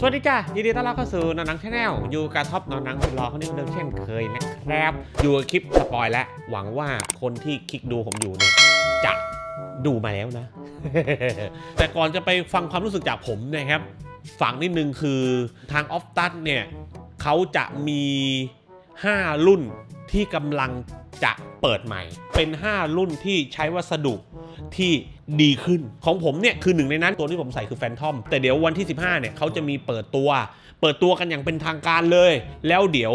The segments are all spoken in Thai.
สวัสดีจ้ายินดีต้อนรับเข้าสู่นอนหนังแชนแนลอยู่กับท็อปนอนหนังสุดรอคนนี้นเดิมเช่นเคยนะครับ อยู่คลิปสปอยแล้ว หวังว่าคนที่คลิกดูผมอยู่เนี่ยจะดูมาแล้วนะ แต่ก่อนจะไปฟังความรู้สึกจากผมนะครับฝั่งนิดนึงคือทางออฟตัสเนี่ยเขาจะมี 5 รุ่นที่กำลังจะเปิดใหม่เป็น 5 รุ่นที่ใช้วัสดุที่ดีขึ้นของผมเนี่ยคือหนึ่งในนั้นตัวที่ผมใส่คือแฟนทอมแต่เดี๋ยววันที่ 15 เนี่ยเขาจะมีเปิดตัว เปิดตัวกันอย่างเป็นทางการเลย แล้วเดี๋ยว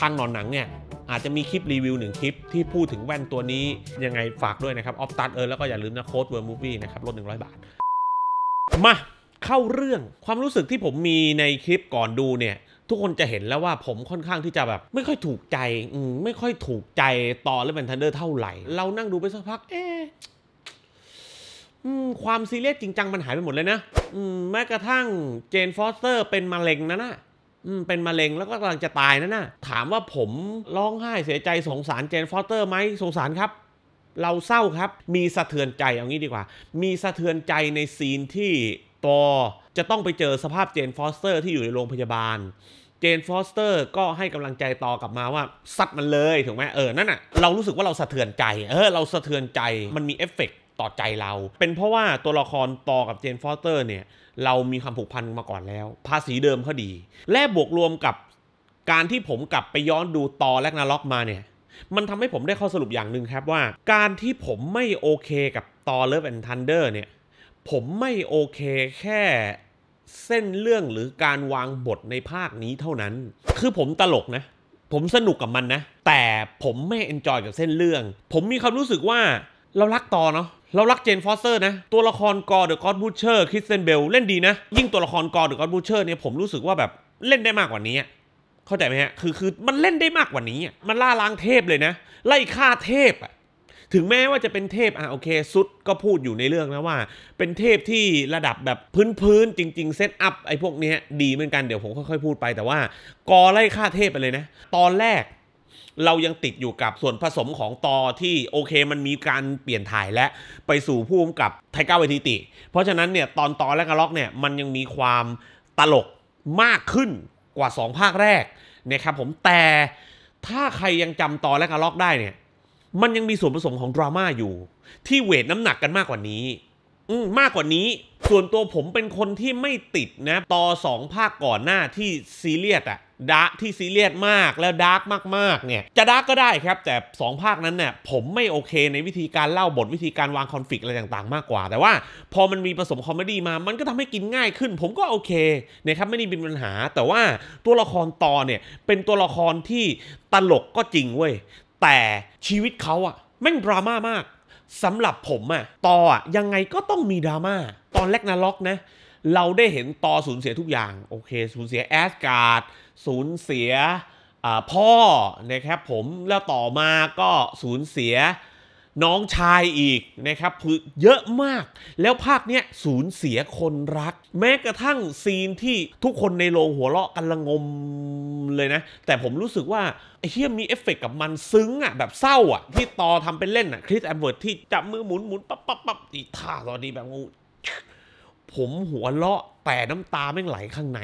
ทางหนอนหนังเนี่ย อาจจะมีคลิปรีวิวหนึ่งคลิปที่พูดถึงแว่นตัวนี้ยังไงฝากด้วยนะครับ ออฟตัดเออแล้วก็อย่าลืมนะโค้ดเวอร์มูฟี่นะครับลด 100 บาทมาเข้าเรื่องความรู้สึกที่ผมมีในคลิปก่อนดูเนี่ยทุกคนจะเห็นแล้วว่าผมค่อนข้างที่จะแบบไม่ค่อยถูกใจไม่ค่อยถูกใจตอเรล่อเแมนทนเดอร์เท่าไหร่ เรานั่งดูไปสักพัก เอ๊ะความซีเรียสจริงจังมันหายไปหมดเลยนะแม้กระทั่งเจนฟอสเตอร์เป็นมะเร็งนะนะะเป็นมะเร็งแล้วก็กำลังจะตายนะนะะถามว่าผมร้องไห้เสียใจสงสารเจนฟอสเตอร์ไหมสงสารครับ เราเศร้าครับ มีสะเทือนใจเอางี้ดีกว่า มีสะเทือนใจในซีนที่ตอจะต้องไปเจอสภาพเจนฟอสเตอร์ที่อยู่ในโรงพยาบาล เจนฟอสเตอร์ก็ให้กำลังใจต่อกลับมาว่าซัดมันเลยถูกไหมเออนั่นอ่ะเรารู้สึกว่าเราสะเทือนใจเออเราสะเทือนใจมันมีเอฟเฟกต่อใจเรา เป็นเพราะว่าตัวละครต่อกับเจนฟอสเตอร์เนี่ยเรามีความผูกพันมาก่อนแล้ว ภาษีเดิมเขาดี และบวกรวมกับ การที่ผมกลับไปย้อนดูตอแลกนาล็อกมาเนี่ย มันทำให้ผมได้ข้อสรุปอย่างหนึ่งครับว่า การที่ผมไม่โอเคกับตอเลิฟแอนทันเดอร์เนี่ยผมไม่โอเคแค่เส้นเรื่องหรือการวางบทในภาคนี้เท่านั้น คือผมตลกนะ ผมสนุกกับมันนะ แต่ผมไม่เอนจอยกับเส้นเรื่อง ผมมีความรู้สึกว่าเรารักต่อเนาะ เรารักเจนฟอสเตอร์นะ ตัวละครกอเดอะกอดบูเชอร์คริสเซนเบลเล่นดีนะ ยิ่งตัวละครกอเดอะกอดบูเชอร์เนี่ยผมรู้สึกว่าแบบเล่นได้มากกว่านี้ เข้าใจไหมฮะ คือคือมันเล่นได้มากกว่านี้ มันล่าล้างเทพเลยนะ ไล่ฆ่าเทพอะถึงแม้ว่าจะเป็นเทพ อ่ะโอเคซุดก็พูดอยู่ในเรื่องนะว่า เป็นเทพที่ระดับแบบพื้นๆ จริงๆเซตอัพไอ้พวกเนี้ยดีเหมือนกันเดี๋ยวผมค่อยๆ พูดไปแต่ว่า กอไล่ฆ่าเทพไปเลยนะ ตอนแรกเรายังติดอยู่กับส่วนผสมของตอที่โอเคมันมีการเปลี่ยนถ่ายและไปสู่ภูมิกับไทก้าเวทิติ เพราะฉะนั้นเนี่ยตอนตอนแรกล็อกเนี่ยมันยังมีความตลกมากขึ้นกว่า 2 ภาคแรกนะครับผมแต่ถ้าใครยังจำตอนแรกล็อกได้เนี่ยมันยังมีส่วนผสมของดราม่าอยู่ ที่เวทน้ำหนักกันมากกว่านี้ อืมากกว่านี้ ส่วนตัวผมเป็นคนที่ไม่ติดนะต่อสองภาคก่อนหน้าที่ซีเรียสอะดาร์กที่ซีเรียสมาก แล้วดาร์กมาก ๆ เนี่ย จะดาร์กก็ได้ครับ แต่ 2 ภาคนั้นเนี่ย ผมไม่โอเค ในวิธีการเล่าบทวิธีการวางคอนฟ lict อะไรต่าง ๆ มากกว่า แต่ว่าพอมันมีผสมคอมเมดี้มา มันก็ทำให้กินง่ายขึ้น ผมก็โอเคนะครับไม่ได้เป็นปัญหา แต่ว่าตัวละครตอเนี่ย เป็นตัวละครที่ตลกก็จริงเว้ยแต่ชีวิตเขาอะแม่งดราม่ามากสำหรับผมอะตอออะยังไงก็ต้องมีดราม่าตอนแรกนาล็อกนะเราได้เห็นตอสูญเสียทุกอย่าง โอเค สูญเสียแอสการ์ดสูญเสียพ่อนะครับผมแล้วต่อมาก็ สูญเสียน้องชายอีกนะครับือเยอะมาก แล้วภาคเนี้ยสูญเสียคนรัก แม้กระทั่งซีนที่ทุกคนในโรงหัวเราะกันละงมเลยนะ แต่ผมรู้สึกว่าเฮียมีเอฟเฟกกับมันซึ้งอ่ะ แบบเศร้าอ่ะ ที่ตอทำเป็นเล่นอ่ะ คริสแอมเบิร์ดที่จับมือหมุนหมุนปั๊บปั๊บปั๊บอีท่าตอนนี้แบบงูผมหัวเราะแต่น้ำตาแม่งไหลข้างใน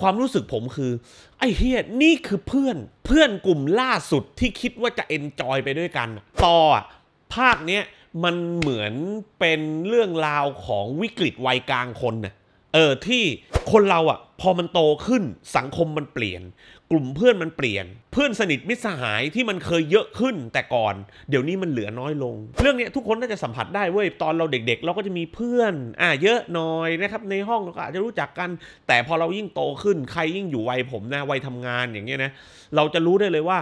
ความรู้สึกผมคือไอ้เฮียนี่คือเพื่อนเพื่อนกลุ่มล่าสุดที่คิดว่าจะเอนจอยไปด้วยกันต่อภาคเนี้ยมันเหมือนเป็นเรื่องราวของวิกฤตวัยกลางคนนะเออที่คนเราอ่ะพอมันโตขึ้นสังคมมันเปลี่ยน กลุ่มเพื่อนมันเปลี่ยน เพื่อนสนิทมิตรสหายที่มันเคยเยอะขึ้นแต่ก่อนเดี๋ยวนี้มันเหลือน้อยลง เรื่องนี้ทุกคนน่าจะสัมผัสได้เว้ยตอนเราเด็กๆ เราก็จะมีเพื่อนอ่าเยอะหน่อยนะครับ ในห้องเราก็อาจจะรู้จักกันแต่พอเรายิ่งโตขึ้น ใครยิ่งอยู่วัยผมนะวัยทำงานอย่างเงี้ยนะเราจะรู้ได้เลยว่า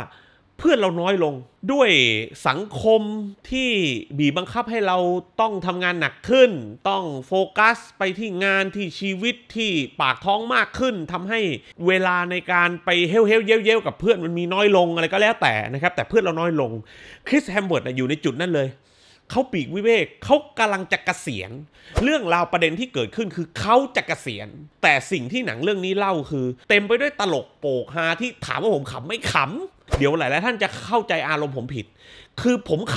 เพื่อนเราน้อยลงด้วยสังคมที่บีบบังคับให้เราต้องทำงานหนักขึ้นต้องโฟกัสไปที่งานที่ชีวิตที่ปากท้องมากขึ้นทำให้เวลาในการไปเฮลเฮลเยยกับเพื่อนมันมีน้อยลงอะไรก็แล้วแต่นะครับ แต่เพื่อนเราน้อยลง คริสแฮมเบิร์ตอยู่ในจุดนั้นเลยเขาปีกวิเวกเขากำลังจะกะเกษียณเรื่องราวประเด็นที่เกิดขึ้นคือเขาจะกะเกษียณแต่สิ่งที่หนังเรื่องนี้เล่าคือ เต็มไปด้วยตลกโปกฮาที่ถามว่าผมขำไม่ขำเดี๋ยวหลายหลายท่านจะเข้าใจอารมณ์ผมผิด คือผมข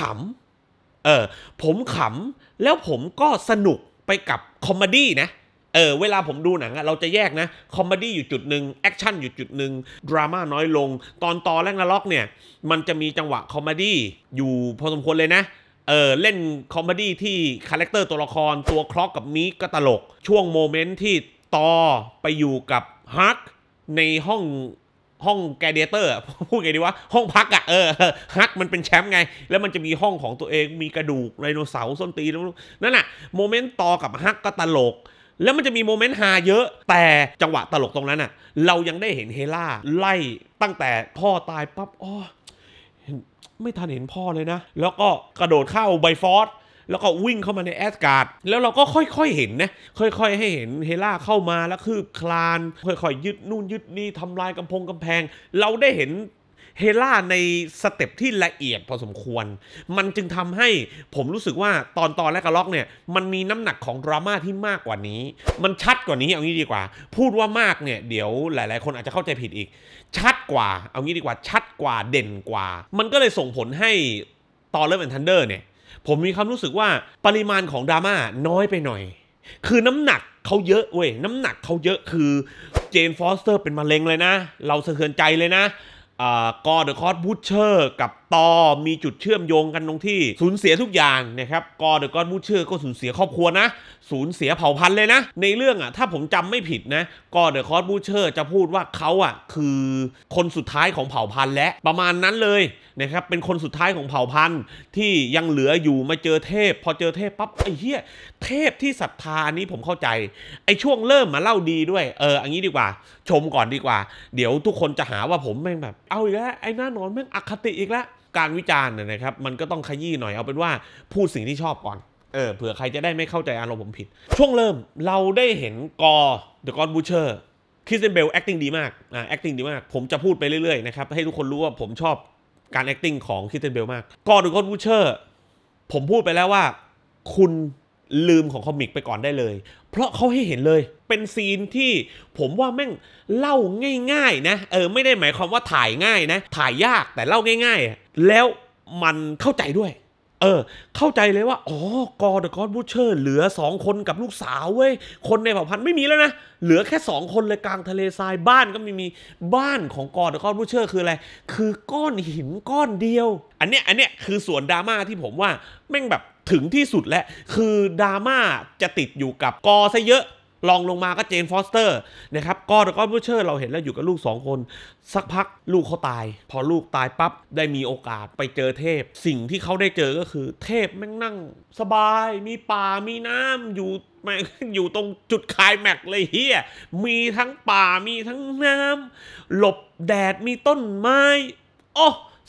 ำ เออ ผมขำ แล้วผมก็สนุกไปกับคอมเมดี้นะ เออ เวลาผมดูหนังอะเราจะแยกนะ คอมเมดี้อยู่จุดหนึ่งแอคชั่นอยู่จุดหนึ่ง ดราม่าน้อยลง ตอนตอนแรกนาล็อกเนี่ย มันจะมีจังหวะคอมเมดี้อยู่พอสมควรเลยนะ เออ เล่นคอมเมดี้ที่คาแรคเตอร์ตัวละครตัวคล็อกกับมีก็ตลก ช่วงโมเมนต์ที่ตอไปอยู่กับฮักในห้องห้องแกเดเตอร์พูดไงดีว่าห้องพักอะ่ะเออฮักมันเป็นแชมป์ไง แล้วมันจะมีห้องของตัวเองมีกระดูกไดโนเสาร์ส้นตีนนั่นน่ะโมเมนต์ต่อกับฮักก็ตลก แล้วมันจะมีโมเมนต์ฮาเยอะแต่จังหวะตลกตรงนั้นน่ะ เรายังได้เห็นเฮล่าไล่ตั้งแต่พ่อตายปับ๊บอ๋อไม่ทันเห็นพ่อเลยนะ แล้วก็กระโดดเข้าไบฟอสแล้วก็วิ่งเข้ามาในแอสการ์ดแล้วเราก็ค่อยๆเห็นนะ ค่อยๆให้เห็นเฮล่าเข้ามา แล้วคืบคลาน ค่อยๆยึดนู่นยึดนี่ทำลายกำพงกำแพง เราได้เห็นเฮล่าในสเต็ปที่ละเอียดพอสมควร มันจึงทำให้ผมรู้สึกว่าตอนตอนแรกกะล็อกเนี่ย มันมีน้ำหนักของดราม่าที่มากกว่านี้ มันชัดกว่านี้เอางี้ดีกว่า พูดว่ามากเนี่ย เดี๋ยวหลายๆ คนอาจจะเข้าใจผิดอีก ชัดกว่า เอางี้ดีกว่าชัดกว่าเด่นกว่า มันก็เลยส่งผลให้ตอนเริ่มเป็นทันเดอร์เนี่ยผมมีความรู้สึกว่าปริมาณของดราม่าน้อยไปหน่อยคือน้ำหนักเขาเยอะเว้ยน้ำหนักเขาเยอะคือเจนฟอสเตอร์เป็นมะเร็งเลยนะเราสะเทือนใจเลยนะกอเดอะคอร์ดบูชเชอร์กับตอมีจุดเชื่อมโยงกันตรงที่สูญเสียทุกอย่างนะครับกอเดอะคอร์ดบูชเชอร์ก็สูญเสียครอบครัวนะสูญเสียเผ่าพันธุ์เลยนะ ในเรื่องอ่ะถ้าผมจำไม่ผิดนะก็เดอะคอสบูเชอร์จะพูดว่าเขาอ่ะคือคนสุดท้ายของเผ่าพันธุ์ และประมาณนั้นเลยนะครับเป็นคนสุดท้ายของเผ่าพันธุ์ที่ยังเหลืออยู่มาเจอเทพ พอเจอเทพปั๊บไอ้เหี้ยเทพที่ศรัทธานี้ผมเข้าใจ ไอ้ช่วงเริ่มมาเล่าดีด้วยเอออันนี้ดีกว่า ชมก่อนดีกว่า เดี๋ยวทุกคนจะหาว่าผมแม่งแบบเอาอีกแล้วไอ้หน้านอนแม่งอคติอีกแล้วการวิจารณ์นะครับมันก็ต้องขยี้หน่อยเอาเป็นว่าพูดสิ่งที่ชอบก่อนเออเผื่อใครจะได้ไม่เข้าใจอารมณ์ผมผิด ช่วงเริ่มเราได้เห็นกอเดอะกอ์บูเชอร์คริสเตนเบล acting ดีมากอ่า acting ดีมาก ผมจะพูดไปเรื่อยๆนะครับ ให้ทุกคนรู้ว่าผมชอบการ acting ของคริสเตนเบลมาก กอเดอะกอ์บูเชอร์ผมพูดไปแล้วว่าคุณลืมของคอมิกไปก่อนได้เลย เพราะเขาให้เห็นเลยเป็นซีนที่ผมว่าแม่งเล่าง่ายๆนะเออไม่ได้หมายความว่าถ่ายง่ายนะถ่ายยากแต่เล่าง่าย ๆ แล้วมันเข้าใจด้วยเออเข้าใจเลยว่าอ๋อกอเดอะกอร์บูเชอร์เหลือสองคนกับลูกสาวเว้ย คนในเผ่าพันธุ์ไม่มีแล้วนะ เหลือแค่สองคนเลยกลางทะเลทรายบ้านก็ไม่มีบ้านของกอเดอะกอร์บูเชอร์คืออะไร คือก้อนหินก้อนเดียว อันเนี้ยอันเนี้ยคือส่วนดราม่าที่ผมว่าแม่งแบบถึงที่สุดและ คือดราม่าจะติดอยู่กับกอซะเยอะลองลงมาก็เจนฟอสเตอร์นะครับก็ดก็อน้เชิดเราเห็นแล้วอยู่กับลูก2คนสักพักลูกเขาตาย พอลูกตายปั๊บได้มีโอกาสไปเจอเทพ สิ่งที่เขาได้เจอก็คือ เทพแม่งนั่ง สบายมีป่ามีน้ำอยู่มอยู่ตรงจุดคายแม็กเลยเฮียมีทั้งป่ามีทั้งน้ำหลบแดดมีต้นไม้โอ้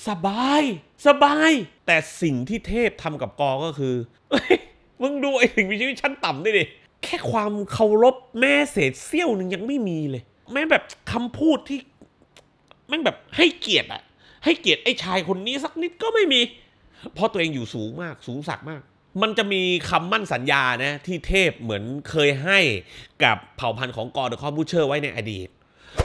สบาย สบาย แต่สิ่งที่เทพทำกับ กอก็คือมึงดูไอ้สิ่งมีชีวิตชั้นต่ำด้ดิแค่ความเคารพแม่เศษเสี้ยวหนึ่งยังไม่มีเลย แม่แบบคำพูดที่ แม่งแบบให้เกียรติอะให้เกียรติไอ้ชายคนนี้สักนิดก็ไม่มี เพราะตัวเองอยู่สูงมากสูงสักมาก มันจะมีคำมั่นสัญญานะ ที่เทพเหมือนเคยให้ กับเผ่าพันธุ์ของกอร์ดคอนบูเชอร์ไว้ในอดีต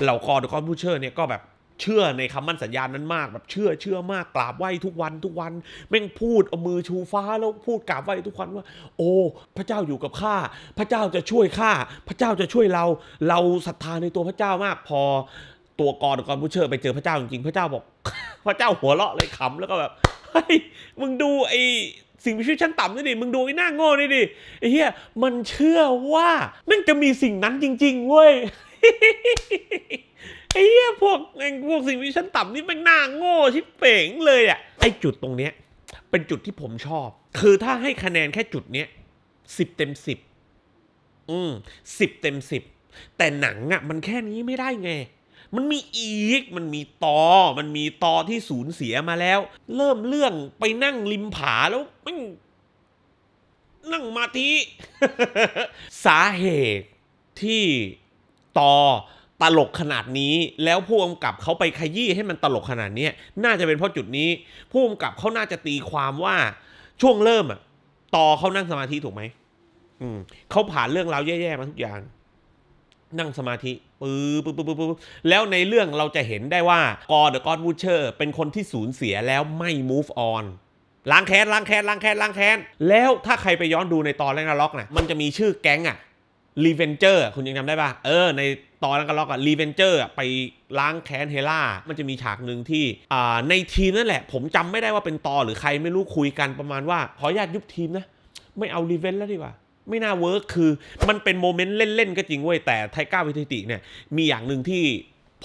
เหล่ากอร์ดคอนบูเชอร์เนี่ยก็แบบเชื่อในคำมั่นสัญญานั้นมากแบบเชื่อเชื่อมากกราบไหว้ทุกวันทุกวันแม่งพูดเอามือชูฟ้าแล้วพูดกราบไหว้ทุกวันว่า โอ้ พระเจ้าอยู่กับข้าพระเจ้าจะช่วยข้าพระเจ้าจะช่วยเราเราศรัทธาในตัวพระเจ้ามาก พอตัวกรกรผู้เชื่อไปเจอพระเจ้าจริงๆพระเจ้าบอก พระเจ้าหัวเราะเลยขำแล้วก็แบบเฮ้ยมึงดูไอสิ่งมีชีวิตชั้นต่ำนี่ดิมึงดูไอ้หน้าโง่นี่ดิไอ้เหี้ยมันเชื่อว่ามันจะมีสิ่งนั้นจริงๆเว้ยไอ้เหี้ยพวกพวกสิ่งมีชั้นต่ำนี่มันน่าโง่ ชิบเป๋งเลยอ่ะไอ้จุดตรงเนี้ยเป็นจุดที่ผมชอบคือถ้าให้คะแนนแค่จุดเนี้ยสิบเต็มสิบอืมสิบเต็มสิบ แต่หนังอ่ะ มันแค่นี้ไม่ได้ไง มันมีอีกมันมีตอ มันมีตอที่สูญเสียมาแล้ว เริ่มเรื่องไปนั่งริมผาแล้วมันนั่งมาทีสาเหตุที่ตอตลกขนาดนี้แล้วผู้กำกับเขาไปขยี้ให้มันตลกขนาดนี้น่าจะเป็นเพราะจุดนี้ ผู้กำกับเขาน่าจะตีความว่า ช่วงเริ่มอะต่อเขานั่งสมาธิถูกไหมอืมเขาผ่านเรื่องราวแย่ๆมาทุกอย่าง นั่งสมาธิปื๊บปื๊บปื๊บปื๊บแล้วในเรื่องเราจะเห็นได้ว่ากอร์เดอะกอดวูเชอร์เป็นคนที่สูญเสียแล้วไม่ move on ล้างแค้นล้างแค้นล้างแค้นล้างแค้นแล้วถ้าใครไปย้อนดูในตอนแรกนาล็อกนะมันจะมีชื่อแก๊งอะรีเวนเจอร์คุณยังจำได้ปะเออในตอนนั้นก็ล็อกอะรีเวนเจอร์ไปล้างแค้นเฮล่า มันจะมีฉากหนึ่งที่ในทีมนั่นแหละ ผมจำไม่ได้ว่าเป็นตอหรือใครไม่รู้คุยกันประมาณว่าขออนุญาตยุบทีมนะไม่เอารีเวนแล้วดีกว่า ไม่น่าเวิร์คคือ มันเป็นโมเมนต์เล่นๆก็จริงเว้ยแต่ไทก้าวิทิติเนี่ยมีอย่างหนึ่งที่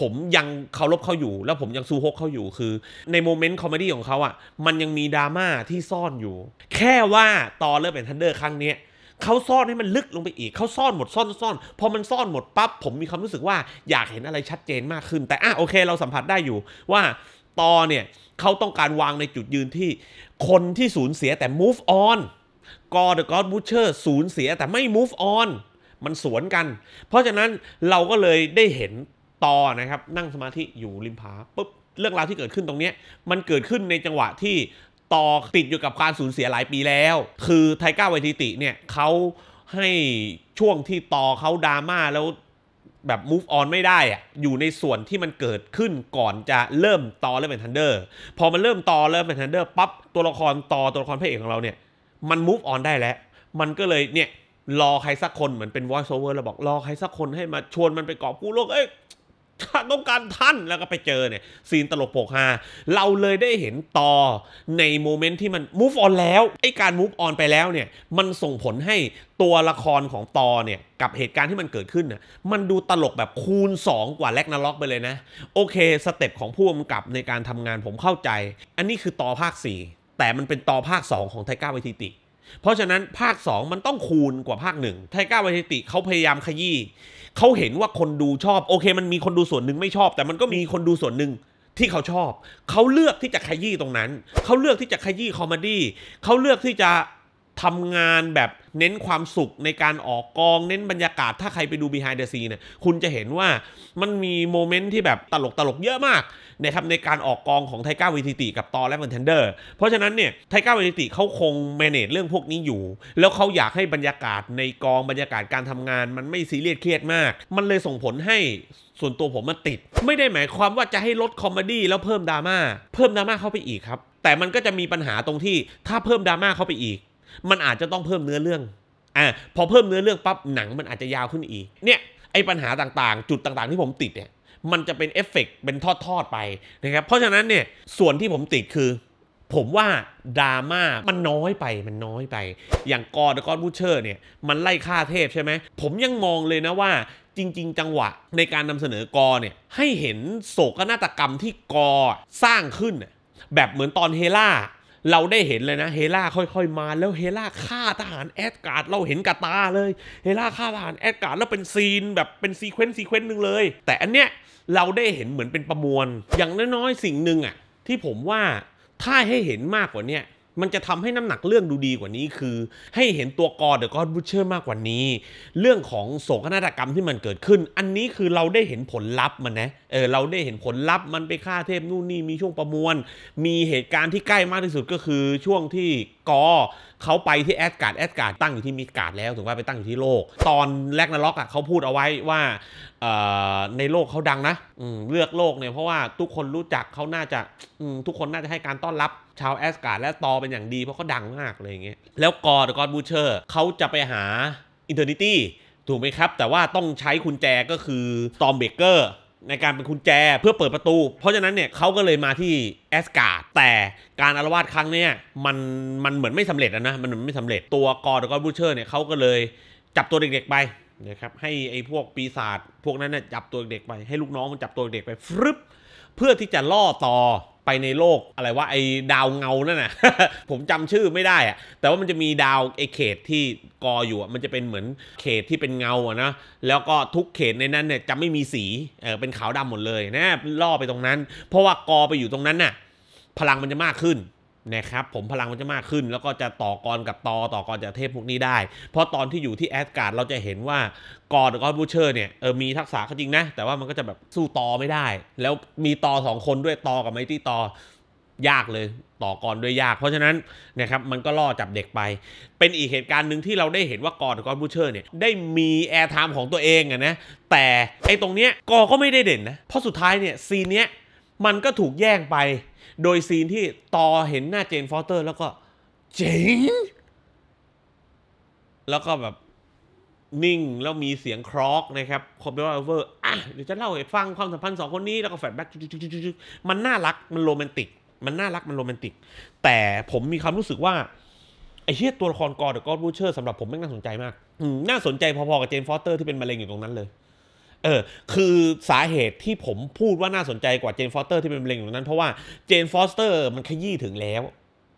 ผมยังเคารพเขาอยู่ แล้วผมยังซูฮกเขาอยู่คือในโมเมนต์คอมเมดี้ของเขาอะ่ะมันยังมีดราม่าที่ซ่อนอยู่แค่ว่าตอนเลิกเป็นทันเดอร์ครั้งนี้เขาซ่อนให้มันลึกลงไปอีก เขาซ่อนหมดซ่อนซ่อน พอมันซ่อนหมดปั๊บผมมีความรู้สึกว่าอยากเห็นอะไรชัดเจนมากขึ้น แต่อ่ะโอเคเราสัมผัสได้อยู่ว่า ตอเนี่ยเขาต้องการวางในจุดยืนที่คนที่สูญเสียแต่ move on กอ t h กอร์บูเชอร์สูญเสียแต่ไม่ move on มันสวนกัน เพราะฉะนั้นเราก็เลยได้เห็นตอนะครับ นั่งสมาธิอยู่ริมผาปุ๊บเรื่องราวที่เกิดขึ้นตรงนี้มันเกิดขึ้นในจังหวะที่ต่อติดอยู่กับการสูญเสียหลายปีแล้ว คือไทก้าไวทิติเนี่ยเขาให้ช่วงที่ต่อเขาดราม่าแล้วแบบ move on ไม่ได้อะอยู่ในส่วนที่มันเกิดขึ้นก่อนจะเริ่มต่อเริ่มเป็นทันเดอร์พอมันเริ่มต่อเริ่มเป็นทันเดอร์ปั๊บตัวละครต่อตัวละครพระเอกของเราเนี่ยมัน move on ได้แล้ว มันก็เลยเนี่ยรอใครสักคนเหมือนเป็น voice over เราบอกรอใครสักคนให้มาชวนมันไปเกาะกู้โลกเอ้ยต้องการท่านแล้วก็ไปเจอเนี่ยซีนตลกโปกฮา เราเลยได้เห็นต่อในโมเมนต์ที่มัน move on แล้ว ไอการมูฟออนไปแล้วเนี่ย มันส่งผลให้ตัวละครของตอเนี่ย กับเหตุการณ์ที่มันเกิดขึ้นน่ะมันดูตลกแบบคูณ 2 กว่าแลกนาล็อกไปเลยนะ โอเค สเต็ปของผู้กำกับในการทำงานผมเข้าใจ อันนี้คือต่อภาค 4 แต่มันเป็นต่อภาค 2 ของไทก้าวิทิติ เพราะฉะนั้นภาค 2 มันต้องคูณกว่าภาค 1 ไทก้าวิทิติเขาพยายามขยี้เขาเห็นว่าคนดูชอบ โอเคมันมีคนดูส่วนหนึ่งไม่ชอบ แต่มันก็มีคนดูส่วนหนึ่ง ที่เขาชอบ เขาเลือกที่จะขยี้ตรงนั้น เขาเลือกที่จะขยี้คอมเมดี้เขาเลือกที่จะทำงานแบบเน้นความสุขในการออกกองเน้นบรรยากาศถ้าใครไปดู behind the scene เนี่ยคุณจะเห็นว่ามันมีโมเมนต์ที่แบบตลกตลกเยอะมากนะครับในการออกกองของไทก้าวิติติกับตอและเวนเทนเดอร์ เพราะฉะนั้นเนี่ยไทก้าวิติติเขาคงแมネจเรื่องพวกนี้อยู่ แล้วเขาอยากให้บรรยากาศในกองบรรยากาศการทำงาน มันไม่ซีเรียสเครียดมาก มันเลยส่งผลให้ส่วนตัวผมมันติดไม่ได้หมายความว่าจะให้ลดคอมเมดี้แล้วเพิ่มดราม่าเพิ่มดราม่าเข้าไปอีกครับแต่มันก็จะมีปัญหาตรงที่ถ้าเพิ่มดราม่าเข้าไปอีกมันอาจจะต้องเพิ่มเนื้อเรื่อง อ่าพอเพิ่มเนื้อเรื่องปั๊บ หนังมันอาจจะยาวขึ้นอีก เนี่ย ไอ้ปัญหาต่างๆ จุดต่างๆ ที่ผมติดเนี่ย มันจะเป็นเอฟเฟกเป็นทอด ๆ ไป นะครับ เพราะฉะนั้นเนี่ย ส่วนที่ผมติดคือ ผมว่าดราม่ามันน้อยไป มันน้อยไป อย่างกอร์ดกอร์บูเชอร์เนี่ย มันไล่ฆ่าเทพใช่ไหมผมยังมองเลยนะว่า จริงๆ จังหวะในการนำเสนอกอเนี่ย ให้เห็นโศกนาฏกรรมที่กอสร้างขึ้น แบบเหมือนตอนเฮล่าเราได้เห็นเลยนะเฮล่าค่อยๆ มาแล้วเฮล่าฆ่าทหารแอดการ์ดเราเห็นกับตาเลยเฮล่าฆ่าทหารแอดการ์ดแล้วเป็นซีนแบบเป็นซีเควนซ์ซีเควนซ์หนึ่งเลย แต่อันเนี้ยเราได้เห็นเหมือนเป็นประมวล อย่างน้อยๆ สิ่งหนึ่งอ่ะ ที่ผมว่าถ้าให้เห็นมากกว่าเนี้ยมันจะทำให้น้ำหนักเรื่องดูดีกว่านี้คือให้เห็นตัวกอเดอะกอดบูเชอร์มากกว่านี้ เรื่องของโศกนาฏกรรมที่มันเกิดขึ้น อันนี้คือเราได้เห็นผลลัพธ์มันนะเออ เราได้เห็นผลลัพธ์มันไปฆ่าเทพนู่นนี่มีช่วงประมวล มีเหตุการณ์ที่ใกล้มากที่สุดก็คือช่วงที่กอเขาไปที่แอดการ์ด แอดการ์ดตั้งอยู่ที่มิดการ์ดแล้วถึงว่าไปตั้งอยู่ที่โลก ตอนแรกนาล็อกอ่ะเขาพูดเอาไว้ว่าในโลกเขาดังนะเลือกโลกเนี่ยเพราะว่าทุกคนรู้จักเขาน่าจะทุกคนน่าจะให้การต้อนรับชาวแอสการ์ดและตอเป็นอย่างดี เพราะเขาดังมากอะไรอย่างเงี้ยแล้วกอร์ดกอร์บูเชอร์เขาจะไปหาอินเทอร์นิตี้ถูกไหมครับ แต่ว่าต้องใช้คุณแจก็คือตอมเบเกอร์ในการเป็นคุณแจ เพื่อเปิดประตู เพราะฉะนั้นเนี่ยเขาก็เลยมาที่แอสการ์ดแต่การอารวาสครั้งเนี้ยมันมันเหมือนไม่สำเร็จนะมันไม่สำเร็จ ตัวกอร์ดกอนบูเชอร์เนี่ยเขาก็เลยจับตัวเด็กๆไปนะครับ ให้ไอ้พวกปีศาจพวกนั้นเนี่ยจับตัวเด็กไป ให้ลูกน้องมันจับตัวเด็กไปฟรึบเพื่อที่จะล่อต่อไปในโลกอะไรว่าไอ้ดาวเงานั่นน่ะผมจำชื่อไม่ได้อะแต่ว่ามันจะมีดาวไอ้เขตที่กออยู่มันจะเป็นเหมือนเขตที่เป็นเงาอะนะแล้วก็ทุกเขตในนั้นเนี่ยจะไม่มีสีเออเป็นขาวดำหมดเลยนะล่อไปตรงนั้น เพราะว่ากอไปอยู่ตรงนั้นน่ะพลังมันจะมากขึ้นนะครับ ผมพลังมันจะมากขึ้น แล้วก็จะต่อกรกับตอ ต่อกรจากเทพพวกนี้ได้ เพราะตอนที่อยู่ที่แอสการ์ดเราจะเห็นว่า กอร์ดกอร์บูเชอร์เนี่ยเออมีทักษะก็จริงนะ แต่ว่ามันก็จะแบบ สู้ตอไม่ได้ แล้วมีตอสองคนด้วยตอกับไมตี้ตอ ยากเลยต่อกรด้วยยาก เพราะฉะนั้นนะครับมันก็ล่อจับเด็กไป เป็นอีกเหตุการณ์หนึ่งที่เราได้เห็นว่ากอร์ดกอร์บูเชอร์เนี่ยได้มีแอร์ไทม์ของตัวเองอะนะแต่ไอ้ตรงเนี้ยกอก็ไม่ได้เด่นนะเพราะสุดท้ายเนี่ยซีเนี้ยมันก็ถูกแย่งไปโดยซีนที่ต่อเห็นหน้าเจนฟอสเตอร์แล้วก็ เจ๋งแล้วก็แบบนิ่งแล้วมีเสียงครอกนะครับคอมเบลเวอร์ อ่ะเดี๋ยวจะเล่าให้ฟังความสัมพันธ์สองคนนี้แล้วก็แฟลชแบ็กมันน่ารักมันโรแมนติกมันน่ารัก มันโรแมนติก แต่ผมมีความรู้สึกว่าไอ้เชี่ยตัวละครกอร์ดกอร์บูเชอร์สำหรับผมไม่น่าสนใจมากน่าสนใจพอๆกับเจนฟอสเตอร์ที่เป็นมะเร็งอยู่ตรงนั้นเลยเออคือสาเหตุที่ผมพูดว่าน่าสนใจกว่าเจนฟอสเตอร์ที่เป็นมะเร็งอยู่นั้นเพราะว่าเจนฟอสเตอร์มันขยี้ถึงแล้ว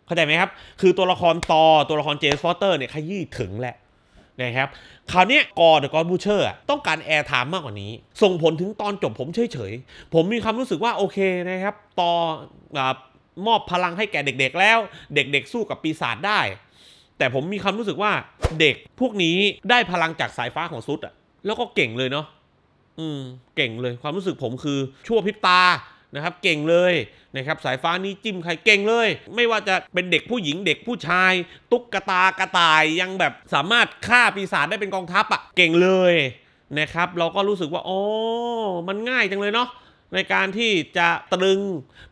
เข้าใจไหมครับ คือตัวละครต่อตัวละครเจนฟอสเตอร์เนี่ยขยี้ถึงแหละนะครับ คราวนี้กอร์เดอะกอนบูเชอร์ต้องการแอร์ไทม์มากกว่านี้ ส่งผลถึงตอนจบผมเฉยๆผมมีความรู้สึกว่าโอเคนะครับ ต่อมอบพลังให้แก่เด็กๆแล้ว เด็กๆสู้กับปีศาจได้ แต่ผมมีความรู้สึกว่าเด็กพวกนี้ได้พลังจากสายฟ้าของซุดอะแล้วก็เก่งเลยเนาะอืมเก่งเลยความรู้สึกผมคือชั่วพิบตานะครับเก่งเลยนะครับสายฟ้านี้จิ้มใครเก่งเลย ไม่ว่าจะเป็นเด็กผู้หญิงเด็กผู้ชายตุ๊กตากระต่ายยังแบบสามารถฆ่าปีศาจได้เป็นกองทัพอะ่ะเก่งเลยนะครับ เราก็รู้สึกว่าอ๋อมันง่ายจังเลยเนาะในการที่จะตรึง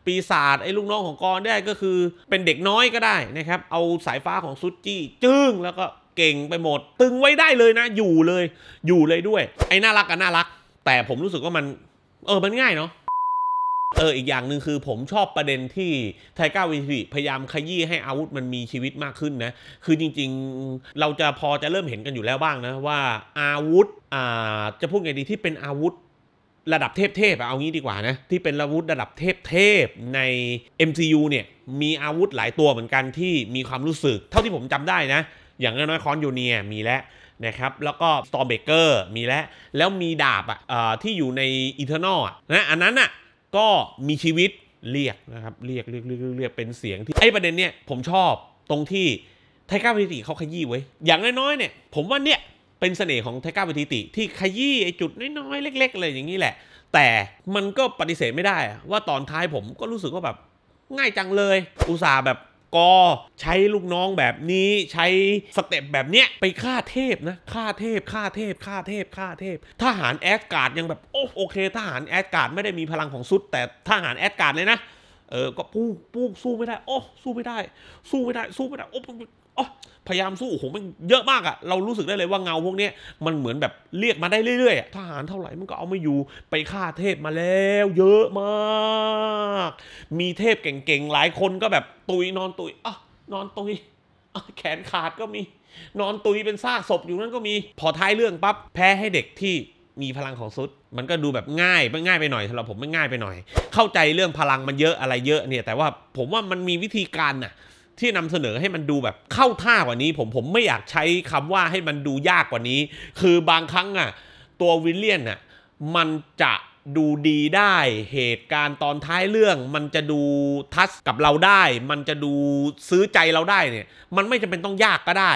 ปีศาจไอ้ลูกน้องของกรได้ก็คือ เป็นเด็กน้อยก็ได้นะครับเอาสายฟ้าของซุจี้ จึ้งแล้วก็เก่งไปหมด ตึงไว้ได้เลยนะอยู่เลย อยู่เลยด้วย ไอ้น่ารักกับน่ารักแต่ผมรู้สึกว่ามัน เออ มันง่ายเนาะเอออีกอย่างหนึ่งคือผมชอบประเด็นที่ไทก้าวิทิพยายามขยี้ให้อาวุธมันมีชีวิตมากขึ้นนะคือจริงๆเราจะพอจะเริ่มเห็นกันอยู่แล้วบ้างนะว่าอาวุธอ่าจะพูดไงดีที่เป็นอาวุธระดับเทพๆเอางี้ดีกว่านะที่เป็นอาวุธระดับเทพๆใน MCU เนี่ยมีอาวุธหลายตัวเหมือนกันที่มีความรู้สึก เท่าที่ผมจำได้นะ อย่างน้อยๆคอนยูเนียมีแล้วนะครับแล้วก็ Stormbreaker มีแล้วแล้วมีดาบอ่ะที่อยู่ใน Eternal นะอันนั้นอ่ะก็มีชีวิตเรียกนะครับเรียกเรียกเรียกเรียกเป็นเสียงที่ ไอ้ประเด็นเนี้ยผมชอบตรงที่ไทก้าวิติเขาขยี้ไว้ อย่างน้อยๆเนี่ยผมว่าเนี่ยเป็นเสน่ห์ของไทก้าวิติที่ขยี้ไอ้จุดน้อยๆเล็กๆ เลยอย่างนี้แหละ แต่มันก็ปฏิเสธไม่ได้ว่าตอนท้ายผมก็รู้สึกว่าแบบง่ายจังเลยอุตส่าห์แบบกอใช้ลูกน้องแบบนี้ใช้สเต็ปแบบเนี้ยไปฆ่าเทพนะฆ่าเทพฆ่าเทพฆ่าเทพฆ่าเทพทหารแอสการ์ดยังแบบโอ้โอเคทหารแอสการ์ดไม่ได้มีพลังของซุด แต่ทหารแอสการ์ดเลยนะ เออก็ปู้ปู้สู้ไม่ได้โอ้สู้ไม่ได้ สู้ไม่ได้ สู้ไม่ได้โอ้พยายามสู้โอ้โหมันเยอะมากอะเรารู้สึกได้เลยว่าเงาพวกนี้มันเหมือนแบบเรียกมาได้เรื่อยๆทหารเท่าไหร่มันก็เอาไม่อยู่ไปฆ่าเทพมาแล้ว เยอะมาก มีเทพเก่งๆหลายคนก็แบบตุยนอนตุยอ่ะนอนตุยแขนขาดก็มี นอนตุยเป็นซากศพอยู่นั่นก็มีพอท้ายเรื่องปั๊บแพ้ให้เด็กที่มีพลังของซุด มันก็ดูแบบง่ายไม่ง่ายไปหน่อยสำหรับผมไม่ง่ายไปหน่อย เข้าใจเรื่องพลังมันเยอะอะไรเยอะเนี่ยแต่ว่าผมว่ามันมีวิธีการน่ะที่นำเสนอให้มันดูแบบเข้าท่ากว่านี้ผมผมไม่อยากใช้คำว่าให้มันดูยากกว่านี้ คือบางครั้งอ่ะตัววิลเลียนอ่ะมันจะดูดีได้เหตุการณ์ตอนท้ายเรื่อง มันจะดูทัชกับเราได้ มันจะดูซื้อใจเราได้เนี่ยมันไม่จำเป็นต้องยากก็ได้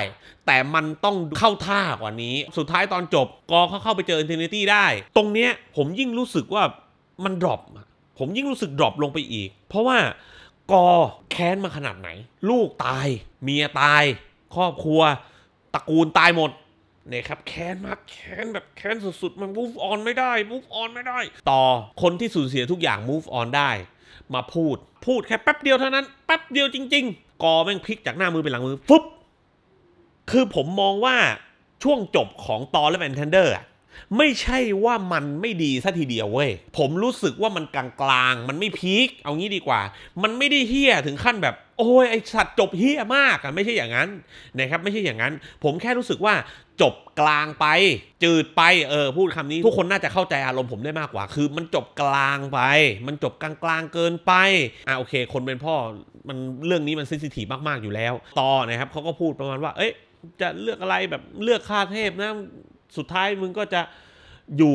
แต่มันต้องเข้าท่ากว่านี้สุดท้ายตอนจบก็เขาเข้าไปเจออินเทอร์เนตี้ได้ ตรงเนี้ยผมยิ่งรู้สึกว่ามันดรอปผมยิ่งรู้สึกดรอปลงไปอีกเพราะว่าก่อแค้นมาขนาดไหน ลูกตาย เมียตาย ครอบครัวตระกูลตายหมด เนี่ยครับ แค้นมากแค้นแบบแค้นสุดๆ มันมูฟออนไม่ได้มูฟออนไม่ได้ต่อคนที่สูญเสียทุกอย่างมูฟออนได้ มาพูดพูดแค่แป๊บเดียวเท่านั้น แป๊บเดียวจริงๆก่อแม่งพลิกจากหน้ามือเป็นหลังมือฟึบคือผมมองว่าช่วงจบของ ตอนและแมนเทนเดอร์ไม่ใช่ว่ามันไม่ดีซะทีเดียวเว้ย ผมรู้สึกว่ามันกลางกลาง มันไม่พีค เอางี้ดีกว่า มันไม่ได้เฮี้ยถึงขั้นแบบโอ้ยไอสัตว์จบเฮี้ยมากอะไม่ใช่อย่างนั้นนะครับ ไม่ใช่อย่างนั้น ผมแค่รู้สึกว่า จบกลางไป จืดไปเออ พูดคำนี้ทุกคนน่าจะเข้าใจอารมณ์ผมได้มากกว่าคือ มันจบกลางไป มันจบกลางกลางเกินไปอ่ะโอเค คนเป็นพ่อมันเรื่องนี้มันเซนซิทีฟมาก ๆ อยู่แล้วต่อนะครับเขาก็พูดประมาณว่า เอ๊ะจะเลือกอะไรแบบเลือกคาเทพนะสุดท้ายมึงก็จะอยู่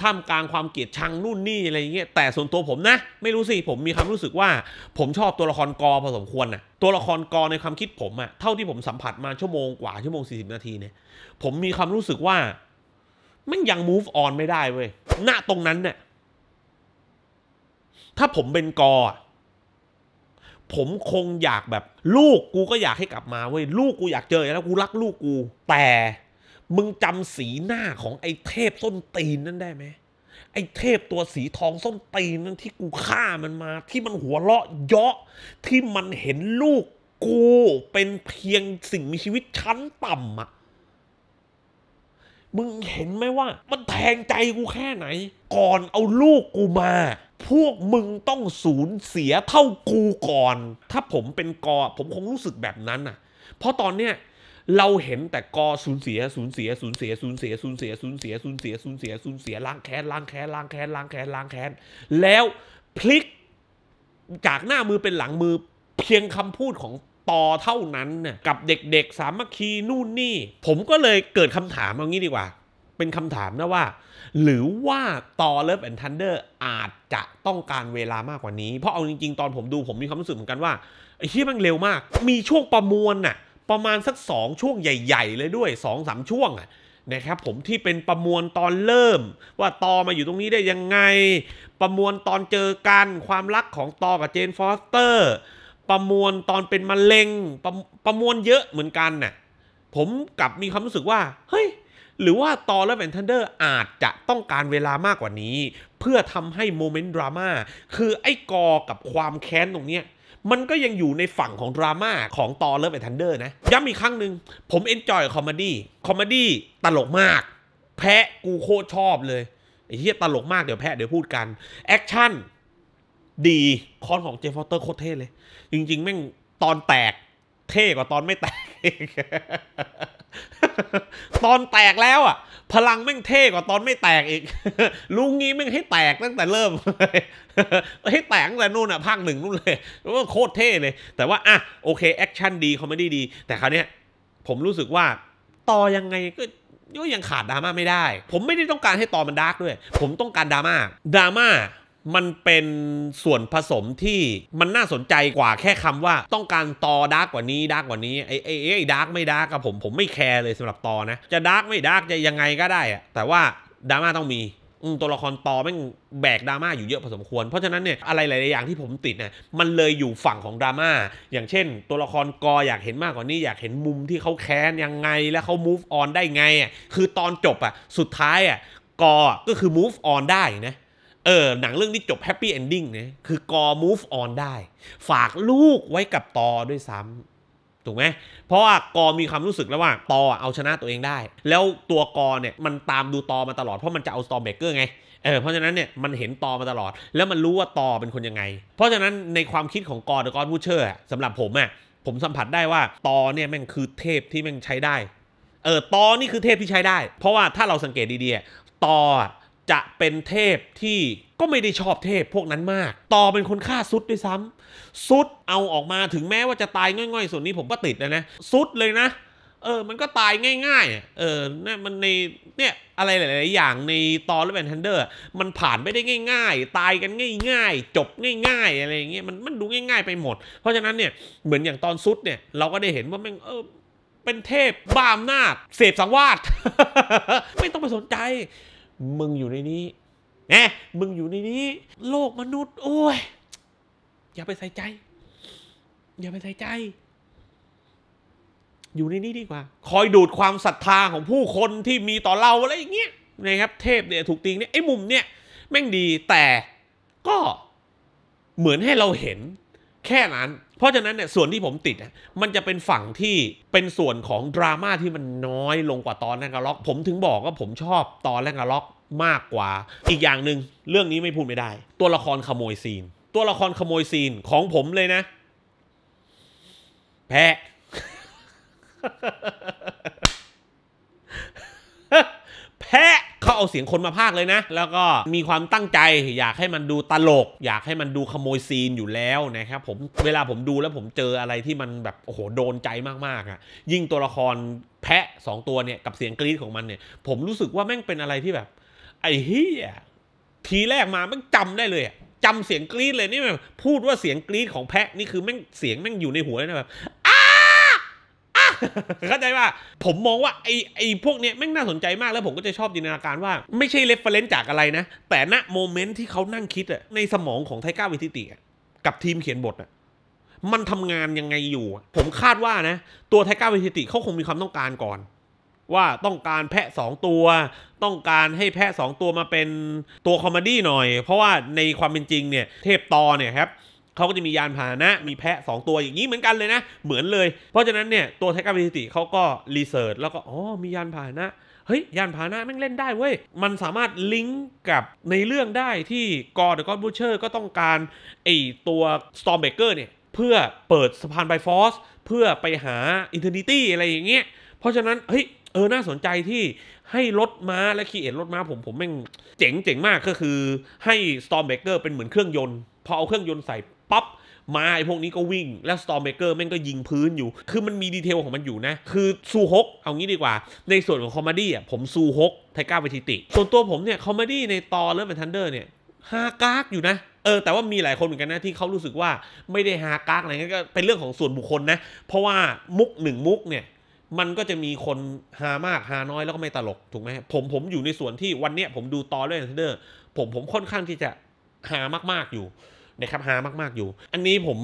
ท่ามกลางความเกลียดชังนู่นนี่อะไรเงี้ย แต่ส่วนตัวผมนะ ไม่รู้สิผมมีความรู้สึกว่า ผมชอบตัวละครกอพอสมควรนะตัวละครกอในความคิดผมอะเท่าที่ผมสัมผัสมาชั่วโมงกว่า ชั่วโมง 40 นาทีเนี่ยผมมีความรู้สึกว่า มันยัง move on ไม่ได้เว้ยณตรงนั้นเนี่ยถ้าผมเป็นกอ ผมคงอยากแบบ ลูกกูก็อยากให้กลับมาเว้ยลูกกูอยากเจอ แล้วกูรักลูกกูแต่มึงจำสีหน้าของไอ้เทพส้นตีนนั่นได้ไหม ไอ้เทพตัวสีทองส้นตีนนั่นที่กูฆ่ามันมา ที่มันหัวเราะเยาะที่มันเห็นลูกกูเป็นเพียงสิ่งมีชีวิตชั้นต่ำอะมึงเห็นไหมว่า มันแทงใจกูแค่ไหน ก่อนเอาลูกกูมา พวกมึงต้องสูญเสียเท่ากูก่อน ถ้าผมเป็นกอผมคงรู้สึกแบบนั้นอะเพราะตอนเนี้ยเราเห็นแต่กอสูญเสียสูญเสีย สูญเสียสูญเสียสูญเสียสูญเสียสูญเสียสูญเสียสูญเสียล้างแค้นล้างแค้นล้างแค้นล้างแค้นล้างแค้นแล้วพลิกจากหน้ามือเป็นหลังมือเพียงคำพูดของปอเท่านั้นน่ยกับเด็กๆสามัคคีนู่นนี่ ผมก็เลยเกิดคำถามเอางี้ดีกว่า เป็นคำถามนะว่า หรือว่าต่อเลิฟแอนทันเดอร์อาจจะต้องการเวลามากกว่านี้เพราะเอาจริงๆ ตอนผมดูผมมีความรู้สึกเหมือนกันว่าไอ้ที่มันเร็วมาก มีช่วงประมวลน่ะประมาณสัก 2 ช่วงใหญ่ๆ เลยด้วย 2-3สมช่วงนะครับผมที่เป็นประมวลตอนเริ่ม ว่าตอมาอยู่ตรงนี้ได้ยังไง ประมวลตอนเจอกันความรักของตอกับเจนฟอสเตอร์ประมวลตอนเป็นมะเร็งประประมวลเยอะเหมือนกันน่ะผมกลับมีความรู้สึกว่าเฮ้ยหรือว่า ตอและแวนทันเดอร์อาจจะต้องการเวลามากกว่านี้ เพื่อทำให้โมเมนต์ดราม่าคือไอ้กอกับความแค้นตรงเนี้ยมันก็ยังอยู่ในฝั่งของดราม่าของ ตอนเลิฟแอนทันเดอร์นะ ย้ำอีกครั้งหนึ่งผมเอนจอยคอมเมดี้คอมเมดี้ตลกมาก แพะกูโคตรชอบเลยไอ้เหี้ยตลกมากเดี๋ยวแพะเดี๋ยวพูดกัน แอคชั่นดี คอนของเจฟฟอสเตอร์โคตรเท่เลย จริงๆแม่งตอนแตกเท่กว่าตอนไม่แตกตอนแตกแล้วอ่ะ พลังแม่งเท่กว่าตอนไม่แตกอีกลุงงี้แม่งให้แตกตั้งแต่เริ่มให้แตกตั้งแต่นู่นอ่ะภาคหนึ่งนู่นเลยว่าโคตรเท่เลย แต่ว่าอ่ะโอเคแอคชั่นดีคอมเมดี้ดีแต่คราวเนี้ยผมรู้สึกว่า ต่อยังไงก็ก็ยังขาดดราม่าไม่ได้ ผมไม่ได้ต้องการให้ต่อมันดาร์กด้วยผมต้องการดราม่าดราม่ามันเป็นส่วนผสมที่มันน่าสนใจกว่าแค่คำว่าต้องการตอดาร์กกว่านี้ดาร์กกว่านี้ไอ้ไอ้ไอ้ดาร์กไม่ดาร์กับผมผมไม่แคร์เลยสำหรับตอนะจะดาร์กไม่ดาร์กจะยังไงก็ได้อะแต่ว่าดราม่าต้องมีตัวละครตอแม่งแบกดราม่าอยู่เยอะพอสมควร เพราะฉะนั้นเนี่ยอะไรหลายอย่างที่ผมติดเนี่ยมันเลยอยู่ฝั่งของดราม่าอย่างเช่นตัวละครกออยากเห็นมากกว่านี้อยากเห็นมุมที่เขาแค้นยังไงและเขา move on ได้ไงอ่ะคือตอนจบอ่ะสุดท้ายอ่ะกอก็คือ move on ได้นะเออหนังเรื่องนี้จบแฮปปี้เอนดิ้งนะคือ กอ move on ได้ ฝากลูกไว้กับตอด้วยซ้ำถูกไหมเพราะว่ากอมีความรู้สึกแล้วว่า ตอเอาชนะตัวเองได้ แล้วตัวกอเนี่ยมันตามดูตอมาตลอดเพราะมันจะเอาสตอมเบเกอร์ไงเออเพราะฉะนั้นเนี่ยมันเห็นตอมาตลอด แล้วมันรู้ว่าตอเป็นคนยังไง เพราะฉะนั้นในความคิดของกอเดอะกอนบูเชอร์สำหรับผมอะ่ะผมสัมผัสได้ว่าตอเนี่ยแม่งคือเทพที่แม่งใช้ได้เออตอนี่คือเทพที่ใช้ได้ เพราะว่าถ้าเราสังเกตดีๆตอจะเป็นเทพที่ก็ไม่ได้ชอบเทพพวกนั้นมากต่อเป็นคนฆ่าซุดด้วยซ้ำซุดเอาออกมาถึงแม้ว่าจะตายง่อยๆ ส่วนนี้ผมก็ติดนะนะซุดเลยนะ เออมันก็ตายง่ายๆ เออเนี่ยมันในเนี่ยอะไรหลายๆอย่างในตอนเรื่องแบนเดอร์มันผ่านไม่ได้ง่าย ๆ ตายกันง่ายๆ จบง่าย ๆ อะไรอย่างเงี้ยมันมันดูง่าย ๆไปหมด เพราะฉะนั้นเนี่ยเหมือนอย่างตอนซุดเนี่ยเราก็ได้เห็นว่ามันเออเป็นเทพบ้าอำนาจเสพสังวาสไม่ต้องไปสนใจมึงอยู่ในนี้แนะมึงอยู่ในนี้ โลกมนุษย์ โอ้ย อย่าไปใส่ใจ อย่าไปใส่ใจ อยู่ในนี้ดีกว่า คอยดูดความศรัทธาของผู้คนที่มีต่อเราอะไรอย่างเงี้ยนะครับ เทพเนี่ย ถูก ติงเนี่ยไอ้มุมเนี่ยแม่งดีแต่ก็เหมือนให้เราเห็น แค่นั้นเพราะฉะนั้นเนี่ยส่วนที่ผมติดมันจะเป็นฝั่งที่เป็นส่วนของ ดราม่าที่มันน้อยลงกว่าตอนแรกล็อก ผมถึงบอกว่าผมชอบตอนแรกล็อกมากกว่าอีกอย่างหนึ่งเรื่องนี้ไม่พูดไม่ได้ ตัวละครขโมยซีน ตัวละครขโมยซีนของผมเลยนะ แพ้แพะเขาเอาเสียงคนมาพากเลยนะ แล้วก็มีความตั้งใจ อยากให้มันดูตลก อยากให้มันดูขโมยซีนอยู่แล้วนะครับ ผม เวลาผมดูแล้วผมเจออะไรที่มันแบบโอ้โหโดนใจมากๆอะ่ะยิ่งตัวละครแพะ2ตัวเนี่ยกับเสียงกรี๊ดของมันเนี่ยผมรู้สึกว่าแม่งเป็นอะไรที่แบบ ไอ้เฮียทีแรกมาแม่งจำได้เลยจำเสียงกรี๊ดเลยนี่แบบพูดว่าเสียงกรี๊ดของแพะนี่คือแม่งเสียงแม่งอยู่ในหัวเลยนะแบบเข้าใจว่าผมมองว่าไอ้ไอ้พวกเนี้ยแม่งน่าสนใจมากแล้วผมก็จะชอบจินตนาการว่า ไม่ใช่เรฟเฟรนซ์จากอะไรนะ แต่ณโมเมนต์ที่เขานั่งคิดอะในสมองของไทก้าวิทิติกับทีมเขียนบทอะมันทำงานยังไงอยู่ ผมคาดว่านะ ตัวไทก้าวิทิติเขาคงมีความต้องการก่อน ว่าต้องการแพะ2ตัว ต้องการให้แพะ2ตัวมาเป็นตัวคอมเมดี้หน่อย เพราะว่าในความเป็นจริงเนี่ย เทพตอเนี่ยครับเขาก็จะมียานพาหนะ มีแพะ 2 ตัวอย่างนี้เหมือนกันเลยนะ เหมือนเลย เพราะฉะนั้นเนี่ย ตัวแท็กการสถิติเขาก็รีเสิร์ชแล้วก็อ๋อมียานพาหนะ เฮ้ย ยานพาหนะ แม่งเล่นได้เว้ย มันสามารถลิงก์กับในเรื่องได้ที่กอร์ดกอ์บูเชอร์ก็ต้องการ ไอตัวสตอมเบเกอร์เนี่ย เพื่อเปิดสะพานไบฟอสเพื่อไปหาอินเทอร์นิตี้อะไรอย่างเงี้ย เพราะฉะนั้น เฮ้ย เออ น่าสนใจที่ให้รถม้าและขีเอ็ดรถม้าผมผมแม่งเจ๋งเจ๋งมากก็คือให้สตอมเบเกอร์เป็นเหมือนเครื่องยนต์พอเอาเครื่องยนต์ใส่ปั๊บมา ไอพวกนี้ก็วิ่งแล้วสตอร์เมเกอร์แม่งก็ยิงพื้นอยู่ คือมันมีดีเทลของมันอยู่นะ คือซูฮกเอางี้ดีกว่า ในส่วนของคอมเมดี้อ่ะผมซูฮกไทก้าเวทิติ ส่วนตัวผมเนี่ยคอมเมดี้ในตอนเลิฟแอนทันเดอร์เนี่ยฮากากอยู่นะเออแต่ว่ามีหลายคนเหมือนกันนะที่เขารู้สึกว่าไม่ได้ฮากากอะไรงั้นก็เป็นเรื่องของส่วนบุคคลนะ เพราะว่ามุกหนึ่งมุกเนี่ยมันก็จะมีคนฮามากฮาน้อยแล้วก็ไม่ตลกถูกไหมผมผมอยู่ในส่วนที่วันเนี้ยผมดูตอนเลิฟแอนทันเดอร์ผมผมค่อนข้างที่จะหามากๆอยู่นะครับฮามากๆอยู่ อันนี้ผม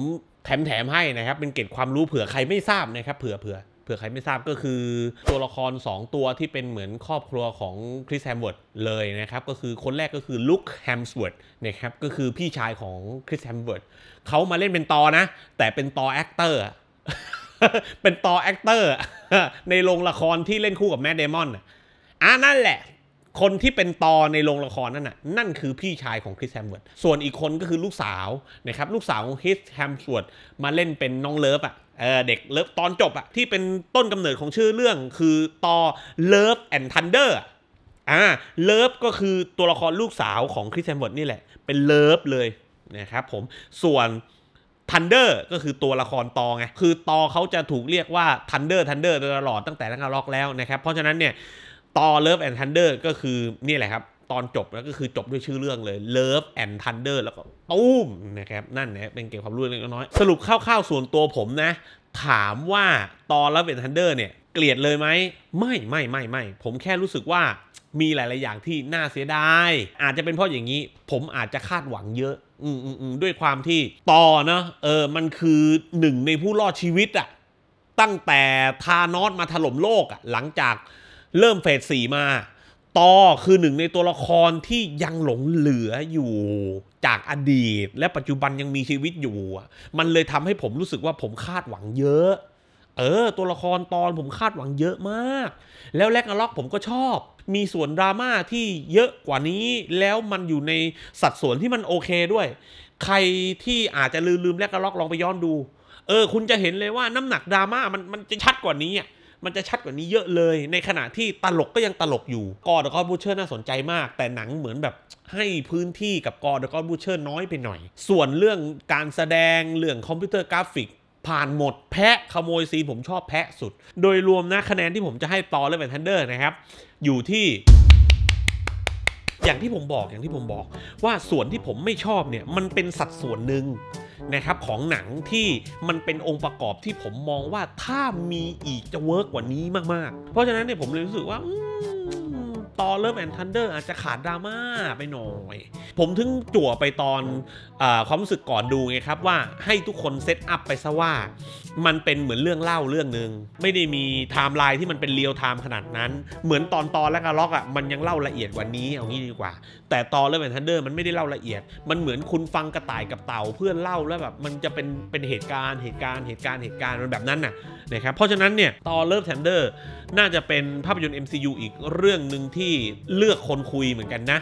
แถมแถมให้นะครับ เป็นเกร็ดความรู้เผื่อใครไม่ทราบนะครับเผื่อเผื่อเผื่อใครไม่ทราบก็คือตัวละคร2ตัวที่เป็นเหมือนครอบครัวของคริสแฮมเวิร์ดเลยนะครับ ก็คือคนแรกก็คือลุคแฮมสเวิร์ดนะครับก็คือพี่ชายของคริสแฮมเวิร์ดเขามาเล่นเป็นตอนะแต่เป็นตอแอคเตอร์เป็นตอแอคเตอร์ในโรงละครที่เล่นคู่กับแมดเดมอนอ่ะนั่นแหละคนที่เป็นตอในโรงละครนั่นน่ะ นั่นคือพี่ชายของคริสแฮมเวิร์ด ส่วนอีกคนก็คือลูกสาวนะครับ ลูกสาวของคริสแฮมสวดมาเล่นเป็นน้องเลิฟอ่ะเออเด็กเลิฟตอนจบอ่ะที่เป็นต้นกำเนิดของชื่อเรื่องคือตอเลิฟแอนด์ทันเดอร์อ่าเลิฟก็คือตัวละครลูกสาวของคริสแฮมเวิร์ดนี่แหละเป็นเลิฟเลยนะครับผม ส่วนทันเดอร์ก็คือตัวละครตอไงคือตอเขาจะถูกเรียกว่าทันเดอร์ทันเดอร์ตลอดตั้งแต่ตังกล็อกแล้วนะครับ เพราะฉะนั้นเนี่ยต่อ Love and Thunder ก็คือ นี่แหละครับ ตอนจบ แล้วก็คือจบด้วยชื่อเรื่องเลย Love and Thunder แล้วก็ตุ้มนะครับ นั่นนะเป็นเกี่ยวกับรู้เล็กน้อย สรุปคร่าวๆ ส่วนตัวผมนะ ถามว่าตอน Love and Thunder เนี่ยเกลียดเลยไหมไม่ไม่ไม่ไม่ ผมแค่รู้สึกว่ามีหลายๆอย่างที่น่าเสียดายอาจจะเป็นเพราะอย่างนี้ ผมอาจจะคาดหวังเยอะ อืมอืมด้วยความที่ต่อเนาะเออมันคือหนึ่งในผู้รอดชีวิตอะตั้งแต่ทานอสมาถล่มโลกอะหลังจากเริ่มเฟสสี่มา ตอคือหนึ่งในตัวละครที่ยังหลงเหลืออยู่ จากอดีต และปัจจุบันยังมีชีวิตอยู่มันเลยทำให้ผมรู้สึกว่าผมคาดหวังเยอะ เออ ตัวละครตอนผมคาดหวังเยอะมาก แล้วแลกนล็อกผมก็ชอบ มีส่วนดราม่าที่เยอะกว่านี้ แล้วมันอยู่ในสัดส่วนที่มันโอเคด้วย ใครที่อาจจะลืมลืมแลกนล็อกลองไปย้อนดู เออ คุณจะเห็นเลยว่าน้ำหนักดราม่ามันมันจะชัดกว่านี้อ่ะมันจะชัดกว่านี้เยอะเลย ในขณะที่ตลกก็ยังตลกอยู่กอดกอบูเชอร์น่าสนใจมาก แต่หนังเหมือนแบบให้พื้นที่กับกอดกอบูเชอร์น้อยไปหน่อย ส่วนเรื่องการแสดง เรื่องคอมพิวเตอร์กราฟิก ผ่านหมด แพะขโมยซี ผมชอบแพะสุด โดยรวมนะคะแนนที่ผมจะให้ตอเละแบนทันเดอร์นะครับ อยู่ที่ อย่างที่ผมบอกอย่างที่ผมบอก ว่าส่วนที่ผมไม่ชอบเนี่ยมันเป็นสัดส่วนหนึ่งนะครับของหนังที่มันเป็นองค์ประกอบที่ผมมองว่าถ้ามีอีกจะเวิร์กกว่านี้มาก ๆ เพราะฉะนั้นเนี่ยผมเลยรู้สึกว่า ตอนเริ่มแอนทันเดอร์อาจจะขาดดราม่าไปหน่อย ผมถึงจั่วไปตอนความรู้สึกก่อนดูไงครับ ว่าให้ทุกคนเซตอัพไปซะว่า มันเป็นเหมือนเรื่องเล่าเรื่องหนึ่งไม่ได้มีไทม์ไลน์ที่มันเป็นเรียวไทม์ขนาดนั้น เหมือนตอนตอนแล้วก็ล็อกอ่ะมันยังเล่าละเอียดกว่านี้ เอางี้ดีกว่า แต่ตอนเรื่องแอนทันเดอร์มันไม่ได้เล่าละเอียด มันเหมือนคุณฟังกระต่ายกับเต่าเพื่อนเล่าแล้วแบบมันจะเป็นเป็นเหตุการณ์เหตุการณ์เหตุการณ์เหตุการณ์มันแบบนั้นน่ะนะครับเพราะฉะนั้นเนี่ยตอนเ่ิงแทนเดอร์น่าจะเป็นภาพยนตร์ MCU อีกเรื่องหนึ่งที่เลือกคนคุยเหมือนกันนะ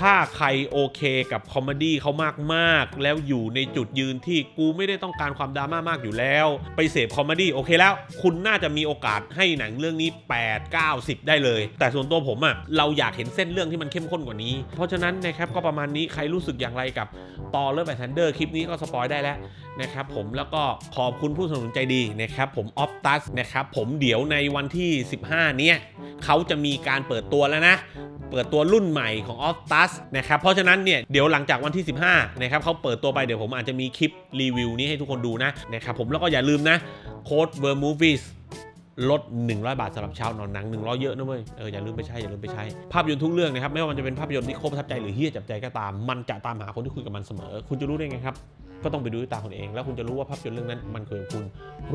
ถ้าใครโอเคกับคอมเมดี้เขามากๆ แล้วอยู่ในจุดยืนที่กูไม่ได้ต้องการความดราม่ามากอยู่แล้ว ไปเสพคอมเมดี้โอเคแล้ว คุณน่าจะมีโอกาสให้หนังเรื่องนี้ 8 9 10 ได้เลย แต่ส่วนตัวผมอะเราอยากเห็นเส้นเรื่องที่มันเข้มข้นกว่านี้ เพราะฉะนั้นนะครับก็ประมาณนี้ ใครรู้สึกอย่างไรกับตอเรื่องแบททนเดอร์ คลิปนี้ก็สปอยได้แล้วนะครับผมแล้วก็ขอบคุณผู้สนับสนุนใจดีนะครับผมออฟตัสนะครับผมเดี๋ยวในวันที่ 15เนี้ยเขาจะมีการเปิดตัวแล้วนะ เปิดตัวรุ่นใหม่ของออฟตัสนะครับเพราะฉะนั้นเนี่ย เดี๋ยวหลังจากวันที่ 15นะครับเขาเปิดตัวไปเดี๋ยวผมอาจจะมีคลิปรีวิวนี้ให้ทุกคนดูนะนะครับผมแล้วก็อย่าลืมนะโค้ดเวอร์มูฟีลด100 บาทสำหรับชาวนอนหนัง100เยอะนะเว้ยเอออย่าลืมไปใช้อย่าลืมไปใช้ ภาพยนตร์ทุกเรื่องนะครับ ไม่ว่ามันจะเป็นภาพยนตร์ที่โคตรประทับใจหรือเฮี้ยจับใจก็ตาม มันจะตามหาคนที่คุยกับมันเสมอ คุณจะรู้ได้ไงครับ ก็ต้องไปดูด้วยตาคุณเองแล้วคุณจะรู้ว่าภาพยนตร์เรื่องนั้นมันเคยคุณ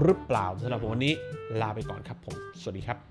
หรือเปล่าสำหรับผมวันนี้ลาไปก่อนครับ ผมสวัสดีครับ